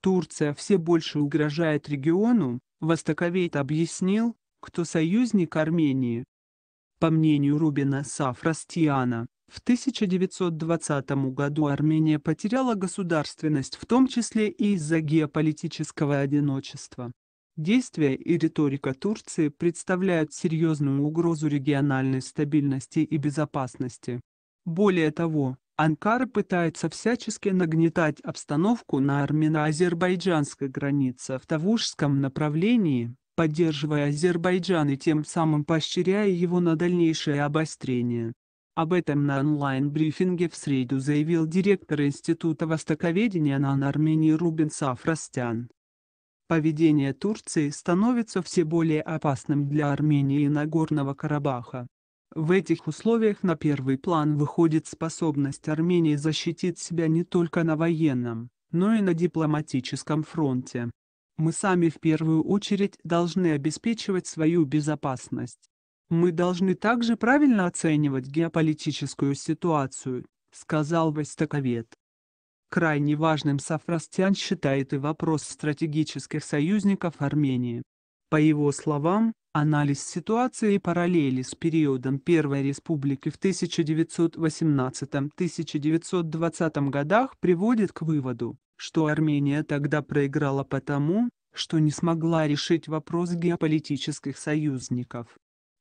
Турция все больше угрожает региону, Востоковейт объяснил, кто союзник Армении. По мнению Рубина Сафрастиана, в 1920 году Армения потеряла государственность в том числе и из-за геополитического одиночества. Действия и риторика Турции представляют серьезную угрозу региональной стабильности и безопасности. Более того, Анкара пытается всячески нагнетать обстановку на армяно-азербайджанской границе в Тавушском направлении, поддерживая Азербайджан и тем самым поощряя его на дальнейшее обострение. Об этом на онлайн-брифинге в среду заявил директор Института Востоковедения НАН Армении Рубин Сафрастян. Поведение Турции становится все более опасным для Армении и Нагорного Карабаха. В этих условиях на первый план выходит способность Армении защитить себя не только на военном, но и на дипломатическом фронте. Мы сами в первую очередь должны обеспечивать свою безопасность. Мы должны также правильно оценивать геополитическую ситуацию, сказал Востоковед. Крайне важным Сафрастян считает и вопрос стратегических союзников Армении. По его словам, Анализ ситуации и параллели с периодом Первой Республики в 1918-1920 годах приводит к выводу, что Армения тогда проиграла потому, что не смогла решить вопрос геополитических союзников.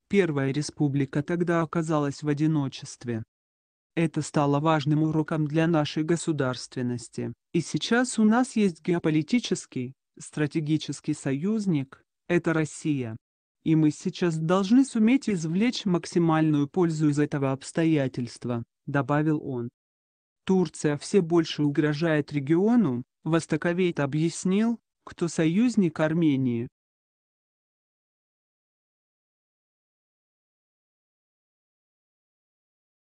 Первая республика тогда оказалась в одиночестве. Это стало важным уроком для нашей государственности, и сейчас у нас есть геополитический, стратегический союзник, это Россия и мы сейчас должны суметь извлечь максимальную пользу из этого обстоятельства, добавил он. Турция все больше угрожает региону, Востоковейт объяснил, кто союзник Армении,